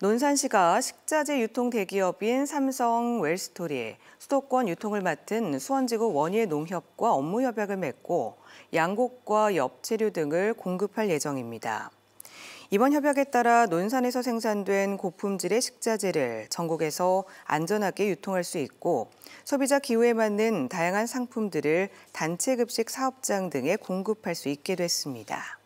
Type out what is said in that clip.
논산시가 식자재 유통 대기업인 삼성 웰스토리, 수도권 유통을 맡은 수원지구 원예 농협과 업무 협약을 맺고 양곡과 엽재류 등을 공급할 예정입니다. 이번 협약에 따라 논산에서 생산된 고품질의 식자재를 전국에서 안전하게 유통할 수 있고 소비자 기호에 맞는 다양한 상품들을 단체 급식 사업장 등에 공급할 수 있게 됐습니다.